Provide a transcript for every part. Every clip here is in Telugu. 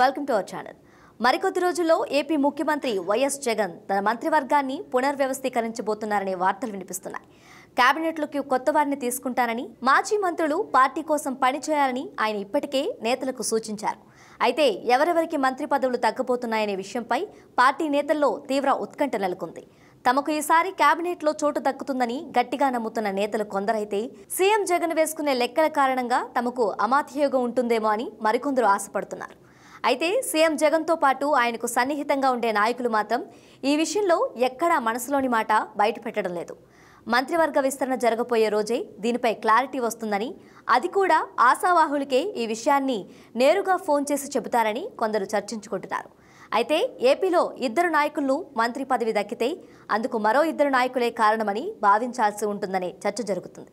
వెల్కమ్ టు అవర్ ఛానల్ మరికొద్ది రోజుల్లో ఏపీ ముఖ్యమంత్రి వైఎస్ జగన్ తన మంత్రివర్గాన్ని పునర్వ్యవస్థీకరించబోతున్నారనే వార్తలు వినిపిస్తున్నాయి క్యాబినెట్లోకి కొత్త వారిని తీసుకుంటారని మాజీ మంత్రులు పార్టీ కోసం పనిచేయాలని ఆయన ఇప్పటికే నేతలకు సూచించారు అయితే ఎవరెవరికి మంత్రి పదవులు తగ్గబోతున్నాయనే విషయంపై పార్టీ నేతల్లో తీవ్ర ఉత్కంఠ నెలకొంది తమకు ఈసారి క్యాబినెట్లో చోటు దక్కుతుందని గట్టిగా నమ్ముతున్న నేతలు కొందరైతే సీఎం జగన్ వేసుకునే లెక్కల కారణంగా తమకు అమాత్యయోగం ఉంటుందేమో అని మరికొందరు ఆశపడుతున్నారు అయితే సీఎం జగన్తో పాటు ఆయనకు సన్నిహితంగా ఉండే నాయకులు మాత్రం ఈ విషయంలో ఎక్కడా మనసులోని మాట బయటపెట్టడం లేదు మంత్రివర్గ విస్తరణ జరగబోయే రోజే దీనిపై క్లారిటీ వస్తుందని అది కూడా ఆశావాహులకే ఈ విషయాన్ని నేరుగా ఫోన్ చేసి చెబుతారని కొందరు చర్చించుకుంటున్నారు అయితే ఏపీలో ఇద్దరు నాయకులను మంత్రి పదవి దక్కితే అందుకు మరో ఇద్దరు నాయకులే కారణమని భావించాల్సి ఉంటుందనే చర్చ జరుగుతుంది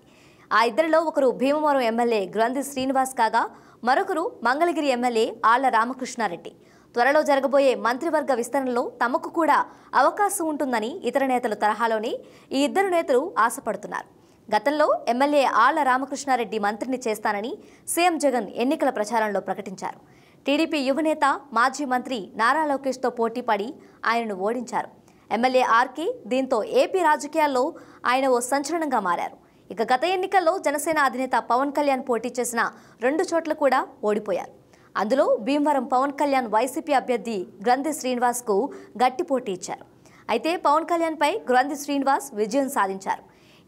ఆ ఇద్దరిలో ఒకరు భీమవరం ఎమ్మెల్యే గ్రంథి శ్రీనివాస్ కాగా మరొకరు మంగళగిరి ఎమ్మెల్యే ఆళ్ల రామకృష్ణారెడ్డి త్వరలో జరగబోయే మంత్రివర్గ విస్తరణలో తమకు కూడా అవకాశం ఉంటుందని ఇతర నేతల తరహాలోనే ఈ ఇద్దరు నేతలు ఆశపడుతున్నారు గతంలో ఎమ్మెల్యే ఆళ్ల రామకృష్ణారెడ్డి మంత్రిని చేస్తానని సీఎం జగన్ ఎన్నికల ప్రచారంలో ప్రకటించారు టీడీపీ యువనేత మాజీ మంత్రి నారా లోకేష్తో పోటీపడి ఆయనను ఓడించారు ఎమ్మెల్యే ఆర్కే దీంతో ఏపీ రాజకీయాల్లో ఆయన ఓ సంచలనంగా మారారు ఇక గత ఎన్నికల్లో జనసేన అధినేత పవన్ కళ్యాణ్ పోటీ చేసిన రెండు చోట్ల కూడా ఓడిపోయారు అందులో భీమవరం పవన్ కళ్యాణ్ వైసీపీ అభ్యర్థి గ్రంథి శ్రీనివాస్కు గట్టి పోటీ ఇచ్చారు అయితే పవన్ కళ్యాణ్పై గ్రంథి శ్రీనివాస్ విజయం సాధించారు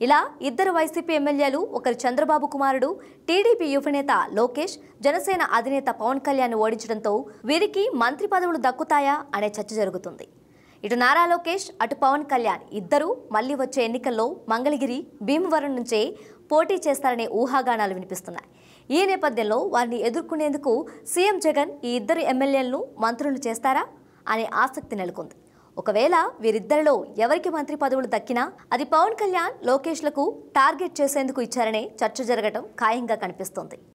ఇలా ఇద్దరు వైసీపీ ఎమ్మెల్యేలు ఒకరు చంద్రబాబు కుమారుడు టీడీపీ యువనేత లోకేష్ జనసేన అధినేత పవన్ కళ్యాణ్ ఓడించడంతో వీరికి మంత్రి పదవులు దక్కుతాయా అనే చర్చ జరుగుతుంది ఇటు నారా లోకేష్ అటు పవన్ కళ్యాణ్ ఇద్దరూ మళ్లీ వచ్చే ఎన్నికల్లో మంగళగిరి భీమవరం నుంచే పోటీ చేస్తారనే ఊహాగానాలు వినిపిస్తున్నాయి ఈ నేపథ్యంలో వారిని ఎదుర్కొనేందుకు సీఎం జగన్ ఈ ఇద్దరు ఎమ్మెల్యేలను మంత్రులు చేస్తారా అనే ఆసక్తి నెలకొంది ఒకవేళ వీరిద్దరిలో ఎవరికి మంత్రి పదవులు దక్కినా అది పవన్ కళ్యాణ్ లోకేష్లకు టార్గెట్ చేసేందుకు ఇచ్చారనే చర్చ జరగడం ఖాయంగా కనిపిస్తోంది